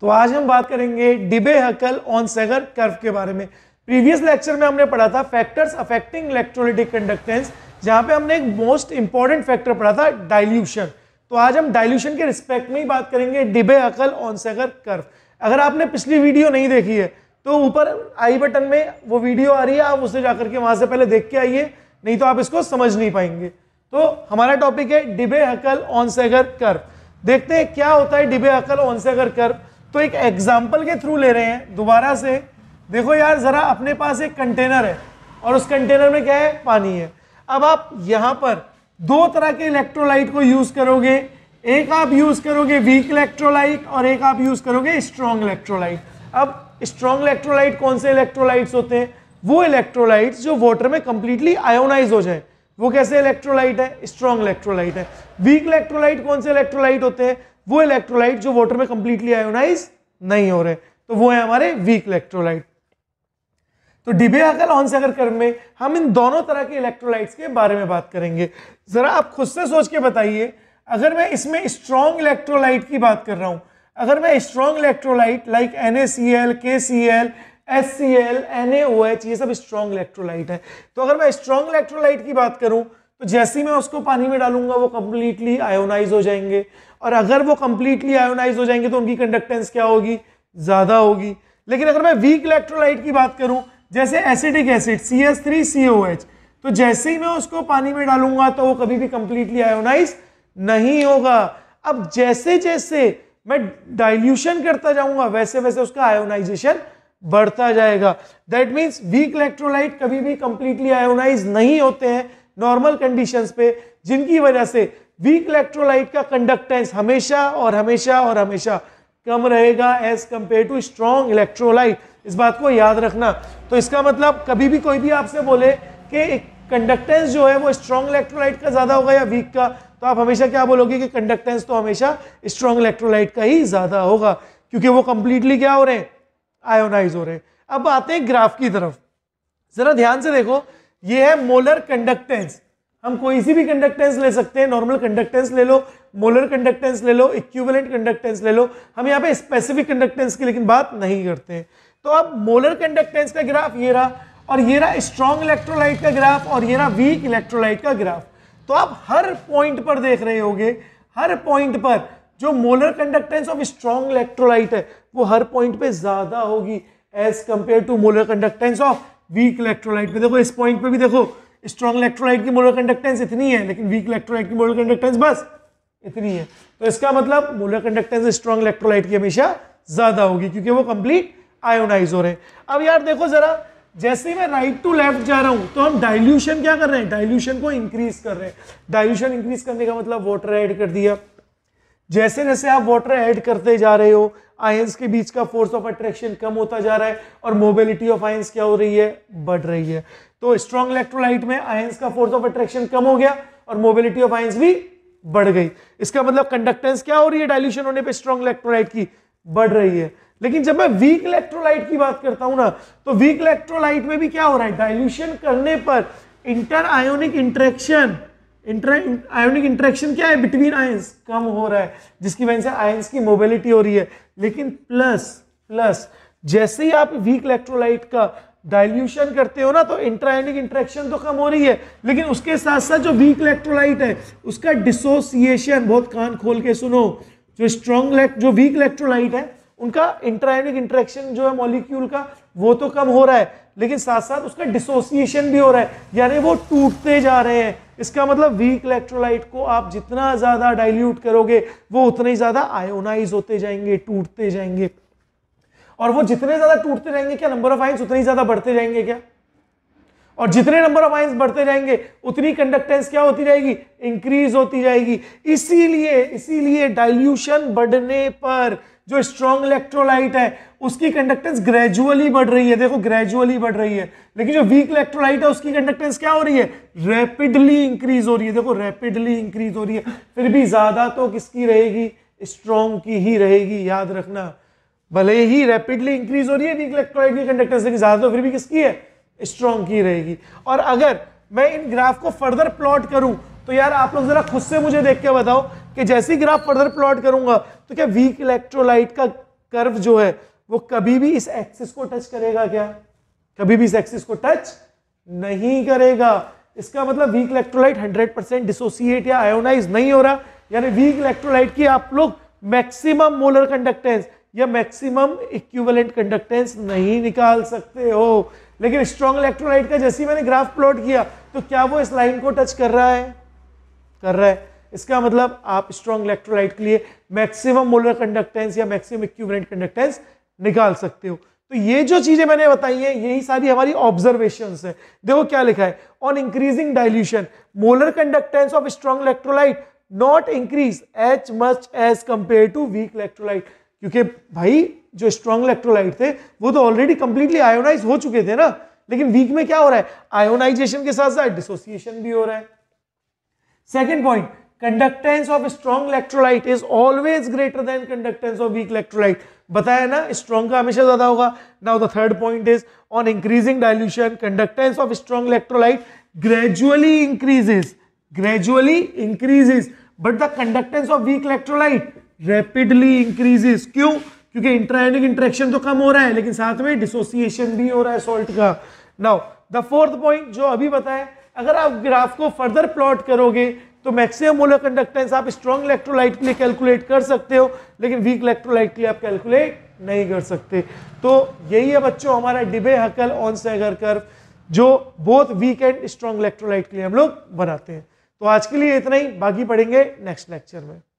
तो आज हम बात करेंगे डिबे हकल ऑन सेगर कर्व के बारे में प्रीवियस लेक्चर में हमने पढ़ा था फैक्टर्स अफेक्टिंग इलेक्ट्रोलिटिक कंडक्टेंस जहां पे हमने एक मोस्ट इंपॉर्टेंट फैक्टर पढ़ा था डाइल्यूशन तो आज हम डाइल्यूशन के रिस्पेक्ट में ही बात करेंगे डिबे हकल ऑन सेगर कर्व अगर आपने पिछली वीडियो नहीं देखी है तो ऊपर आई बटन में वो वीडियो आ रही है आप उसे जाकर के वहां से पहले देख के आइए नहीं तो आप इसको समझ नहीं पाएंगे तो हमारा टॉपिक है डिबे हकल ऑन सेगर कर्व देखते हैं क्या होता है डिबे हकल ऑन सेगर कर्व तो एक एग्जाम्पल के थ्रू ले रहे हैं दोबारा से देखो यार ज़रा अपने पास एक कंटेनर है और उस कंटेनर में क्या है पानी है अब आप यहां पर दो तरह के इलेक्ट्रोलाइट को यूज़ करोगे एक आप यूज़ करोगे वीक इलेक्ट्रोलाइट और एक आप यूज़ करोगे स्ट्रॉन्ग इलेक्ट्रोलाइट अब स्ट्रॉन्ग इलेक्ट्रोलाइट कौन से इलेक्ट्रोलाइट्स होते हैं वो इलेक्ट्रोलाइट्स जो वाटर में कंप्लीटली आयोनाइज हो जाए वो कैसे इलेक्ट्रोलाइट है स्ट्रॉन्ग इलेक्ट्रोलाइट है वीक इलेक्ट्रोलाइट कौन से इलेक्ट्रोलाइट होते हैं वो इलेक्ट्रोलाइट जो वाटर में कंप्लीटली आयोनाइज नहीं हो रहे तो वो है हमारे वीक इलेक्ट्रोलाइट तो डिबे से अगर कर्म में हम इन दोनों तरह के इलेक्ट्रोलाइट्स के बारे में बात करेंगे ज़रा आप खुद से सोच के बताइए अगर मैं इसमें स्ट्रॉन्ग इलेक्ट्रोलाइट की बात कर रहा हूं अगर मैं strong electrolyte like N A C L K C L S C L N A O H ये सब स्ट्रॉन्ग इलेक्ट्रोलाइट है तो अगर मैं स्ट्रॉन्ग इलेक्ट्रोलाइट की बात करूं तो जैसे ही मैं उसको पानी में डालूंगा वो कंप्लीटली आयोनाइज हो जाएंगे और अगर वो कंप्लीटली आयोनाइज हो जाएंगे तो उनकी कंडक्टेंस क्या होगी ज़्यादा होगी लेकिन अगर मैं वीक इलेक्ट्रोलाइट की बात करूं जैसे acidic acid C S three C O H तो जैसे ही मैं उसको पानी में डालूंगा तो वो कभी भी कंप्लीटली आयोनाइज नहीं होगा अब जैसे जैसे मैं डाइल्यूशन करता जाऊंगा वैसे वैसे उसका आयोनाइजेशन बढ़ता जाएगा दैट मीन्स वीक इलेक्ट्रोलाइट कभी भी कंप्लीटली आयोनाइज नहीं होते हैं नॉर्मल कंडीशंस पे जिनकी वजह से वीक इलेक्ट्रोलाइट का कंडक्टेंस हमेशा और हमेशा और हमेशा कम रहेगा as compare to strong electrolyte इस बात को याद रखना तो इसका मतलब कभी भी कोई भी आपसे बोले कि कंडक्टेंस जो है वो स्ट्रॉन्ग इलेक्ट्रोलाइट का ज़्यादा होगा या वीक का तो आप हमेशा क्या बोलोगे कि कंडक्टेंस तो हमेशा स्ट्रॉन्ग इलेक्ट्रोलाइट का ही ज़्यादा होगा क्योंकि वो कंप्लीटली क्या हो रहे हैं आयोनाइज हो रहे हैं अब आते हैं ग्राफ की तरफ ज़रा ध्यान से देखो ये है मोलर कंडक्टेंस हम कोई सी भी कंडक्टेंस ले सकते हैं नॉर्मल कंडक्टेंस ले लो मोलर कंडक्टेंस ले लो इक्विवेलेंट कंडक्टेंस ले लो हम यहाँ पे स्पेसिफिक कंडक्टेंस की लेकिन बात नहीं करते हैं तो अब मोलर कंडक्टेंस का ग्राफ ये रहा और ये रहा स्ट्रॉन्ग इलेक्ट्रोलाइट का ग्राफ और ये रहा वीक इलेक्ट्रोलाइट का ग्राफ तो आप हर पॉइंट पर देख रहे होगे हर पॉइंट पर जो molar conductance of strong electrolyte है वो हर पॉइंट पे ज़्यादा होगी as compare to molar conductance of weak electrolyte पे देखो इस पॉइंट पे भी देखो स्ट्रॉन्ग इलेक्ट्रोलाइट की मोलर कंडक्टेंस इतनी है लेकिन वीक इलेक्ट्रोलाइट की मोलर कंडक्टेंस बस इतनी है तो इसका मतलब मोलर कंडक्टेंस स्ट्रॉन्ग इलेक्ट्रोलाइट की हमेशा ज़्यादा होगी क्योंकि वो कंप्लीट आयोनाइज हो रहे हैं अब यार देखो ज़रा जैसे ही मैं राइट टू लेफ्ट जा रहा हूं तो हम डाइल्यूशन क्या कर रहे हैं डाइल्यूशन को इंक्रीज कर रहे हैं डाइल्यूशन इंक्रीज करने का मतलब वाटर ऐड कर दिया जैसे जैसे आप वाटर ऐड करते जा रहे हो आयंस के बीच का फोर्स ऑफ अट्रैक्शन कम होता जा रहा है और मोबिलिटी ऑफ आयंस क्या हो रही है बढ़ रही है तो स्ट्रॉन्ग इलेक्ट्रोलाइट में आयंस का फोर्स ऑफ अट्रैक्शन कम हो गया और मोबिलिटी ऑफ आयंस भी बढ़ गई इसका मतलब कंडक्टेंस क्या हो रही है डायल्यूशन होने पर स्ट्रॉन्ग इलेक्ट्रोलाइट की बढ़ रही है लेकिन जब मैं वीक इलेक्ट्रोलाइट की बात करता हूं ना तो वीक इलेक्ट्रोलाइट में भी क्या हो रहा है डायल्यूशन करने पर inter ionic interaction ionic interaction क्या है बिटवीन आयंस कम हो रहा है जिसकी वजह से आयंस की मोबिलिटी हो रही है लेकिन प्लस प्लस जैसे ही आप वीक इलेक्ट्रोलाइट का डाइल्यूशन करते हो ना तो इंट्राइनिक इंट्रैक्शन तो कम हो रही है लेकिन उसके साथ साथ जो वीक इलेक्ट्रोलाइट है उसका डिसोसिएशन बहुत कान खोल के सुनो जो स्ट्रॉन्ग जो वीक इलेक्ट्रोलाइट है उनका इंट्राइनिक इंट्रैक्शन जो है मॉलिक्यूल का वो तो कम हो रहा है लेकिन साथ साथ उसका डिसोसिएशन भी हो रहा है यानी वो टूटते जा रहे हैं इसका मतलब वीक इलेक्ट्रोलाइट को आप जितना ज़्यादा डाइल्यूट करोगे वो उतने ही ज़्यादा आयोनाइज होते जाएंगे टूटते जाएंगे और वो जितने ज़्यादा टूटते जाएंगे क्या नंबर ऑफ आइंस उतने ही ज़्यादा बढ़ते जाएंगे क्या और जितने नंबर ऑफ आइंस बढ़ते जाएंगे उतनी कंडक्टेंस क्या होती जाएगी इंक्रीज होती जाएगी इसीलिए इसीलिए डाइल्यूशन बढ़ने पर जो स्ट्रॉन्ग इलेक्ट्रोलाइट है उसकी कंडक्टेंस ग्रेजुअली बढ़ रही है देखो ग्रेजुअली बढ़ रही है लेकिन जो वीक इलेक्ट्रोलाइट है उसकी कंडक्टेंस क्या हो रही है रैपिडली इंक्रीज हो रही है देखो रैपिडली इंक्रीज हो रही है फिर भी ज़्यादा तो किसकी रहेगी स्ट्रॉन्ग की ही रहेगी याद रखना भले ही रैपिडली इंक्रीज हो रही है वीक इलेक्ट्रोलाइट की कंडक्टेंस लेकिन ज़्यादा तो फिर भी किसकी है स्ट्रॉन्ग की रहेगी और अगर मैं इन ग्राफ को फर्दर प्लॉट करूं तो यार आप लोग ज़रा खुद से मुझे देख के बताओ कि जैसे ही ग्राफ फर्दर प्लॉट करूंगा तो क्या वीक इलेक्ट्रोलाइट का कर्व जो है वो कभी भी इस एक्सिस को टच करेगा क्या कभी भी इस एक्सिस को टच नहीं करेगा इसका मतलब वीक इलेक्ट्रोलाइट 100 परसेंट डिसोसिएट या आयोनाइज नहीं हो रहा यानी वीक इलेक्ट्रोलाइट की आप लोग मैक्सिमम मोलर कंडक्टेंस या मैक्सिमम इक्विवेलेंट कंडक्टेंस नहीं निकाल सकते हो लेकिन स्ट्रॉन्ग इलेक्ट्रोलाइट का जैसे ही मैंने ग्राफ प्लॉट किया तो क्या वो इस लाइन को टच कर रहा है कर रहा है इसका मतलब आप स्ट्रॉन्ग इलेक्ट्रोलाइट के लिए मैक्सिमम मोलर कंडक्टेंस या मैक्सिमम इक्विवेलेंट कंडक्टेंस निकाल सकते हो तो ये जो चीजें मैंने बताई हैं यही सारी हमारी ऑब्जर्वेशन है देखो क्या लिखा है on increasing dilution molar conductance of strong electrolyte not increase each much as compare to weak electrolyte क्योंकि भाई जो स्ट्रॉन्ग इलेक्ट्रोलाइट थे वो तो ऑलरेडी कंप्लीटली आयोनाइज हो चुके थे ना लेकिन वीक में क्या हो रहा है आयोनाइजेशन के साथ साथ डिसोसिएशन भी हो रहा है second point conductance of strong electrolyte is always greater than conductance of weak electrolyte बताया ना स्ट्रॉन्ग का हमेशा ज्यादा होगा now the third point is on increasing dilution conductance of strong electrolyte gradually increases gradually increases but the conductance of weak electrolyte rapidly increases क्यों क्योंकि इंट्रायोनिक interaction तो कम हो रहा है लेकिन साथ में डिसोसिएशन भी हो रहा है सॉल्ट का नाउ द फोर्थ पॉइंट जो अभी बताया अगर आप ग्राफ को फर्दर प्लॉट करोगे तो मैक्सिमम मोलर कंडक्टेंस आप स्ट्रॉन्ग इलेक्ट्रोलाइट के लिए कैलकुलेट कर सकते हो लेकिन वीक इलेक्ट्रोलाइट के लिए आप कैलकुलेट नहीं कर सकते तो यही है बच्चों हमारा डिबे हकल ऑन सैगर कर्व जो बहुत वीक एंड स्ट्रॉन्ग इलेक्ट्रोलाइट के लिए हम लोग बनाते हैं तो आज के लिए इतना ही बाकी पढ़ेंगे नेक्स्ट लेक्चर में